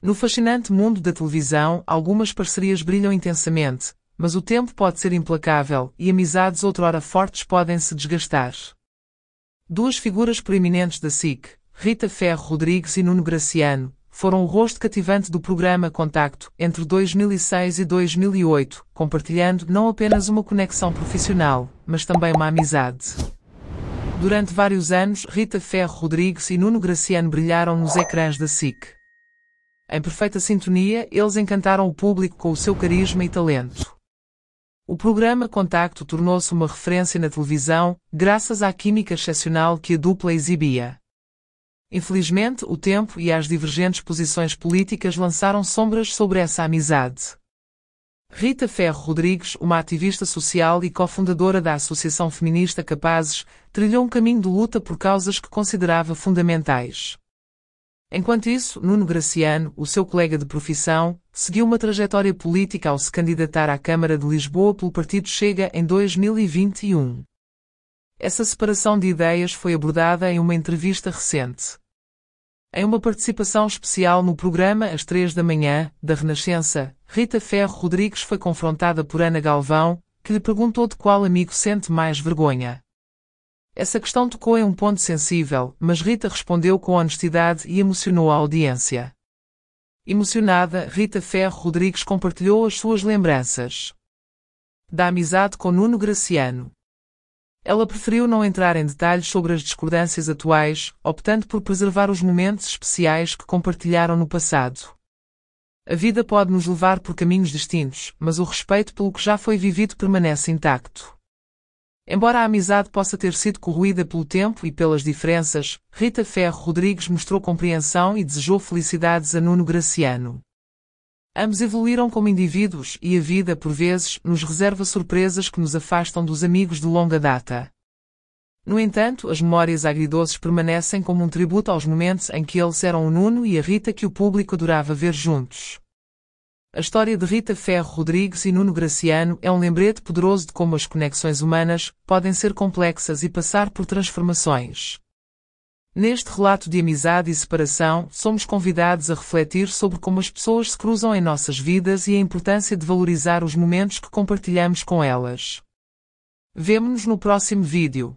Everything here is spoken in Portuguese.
No fascinante mundo da televisão, algumas parcerias brilham intensamente, mas o tempo pode ser implacável e amizades outrora fortes podem se desgastar. Duas figuras proeminentes da SIC, Rita Ferro Rodrigues e Nuno Graciano, foram o rosto cativante do programa Contacto entre 2006 e 2008, compartilhando não apenas uma conexão profissional, mas também uma amizade. Durante vários anos, Rita Ferro Rodrigues e Nuno Graciano brilharam nos ecrãs da SIC. Em perfeita sintonia, eles encantaram o público com o seu carisma e talento. O programa Contacto tornou-se uma referência na televisão, graças à química excepcional que a dupla exibia. Infelizmente, o tempo e as divergentes posições políticas lançaram sombras sobre essa amizade. Rita Ferro Rodrigues, uma ativista social e cofundadora da Associação Feminista Capazes, trilhou um caminho de luta por causas que considerava fundamentais. Enquanto isso, Nuno Graciano, o seu colega de profissão, seguiu uma trajetória política ao se candidatar à Câmara de Lisboa pelo partido Chega em 2021. Essa separação de ideias foi abordada em uma entrevista recente. Em uma participação especial no programa Às três da manhã, da Renascença, Rita Ferro Rodrigues foi confrontada por Ana Galvão, que lhe perguntou de qual amigo sente mais vergonha. Essa questão tocou em um ponto sensível, mas Rita respondeu com honestidade e emocionou a audiência. Emocionada, Rita Ferro Rodrigues compartilhou as suas lembranças da amizade com Nuno Graciano. Ela preferiu não entrar em detalhes sobre as discordâncias atuais, optando por preservar os momentos especiais que compartilharam no passado. A vida pode nos levar por caminhos distintos, mas o respeito pelo que já foi vivido permanece intacto. Embora a amizade possa ter sido corroída pelo tempo e pelas diferenças, Rita Ferro Rodrigues mostrou compreensão e desejou felicidades a Nuno Graciano. Ambos evoluíram como indivíduos e a vida, por vezes, nos reserva surpresas que nos afastam dos amigos de longa data. No entanto, as memórias agridoces permanecem como um tributo aos momentos em que eles eram o Nuno e a Rita que o público adorava ver juntos. A história de Rita Ferro Rodrigues e Nuno Graciano é um lembrete poderoso de como as conexões humanas podem ser complexas e passar por transformações. Neste relato de amizade e separação, somos convidados a refletir sobre como as pessoas se cruzam em nossas vidas e a importância de valorizar os momentos que compartilhamos com elas. Vemo-nos no próximo vídeo.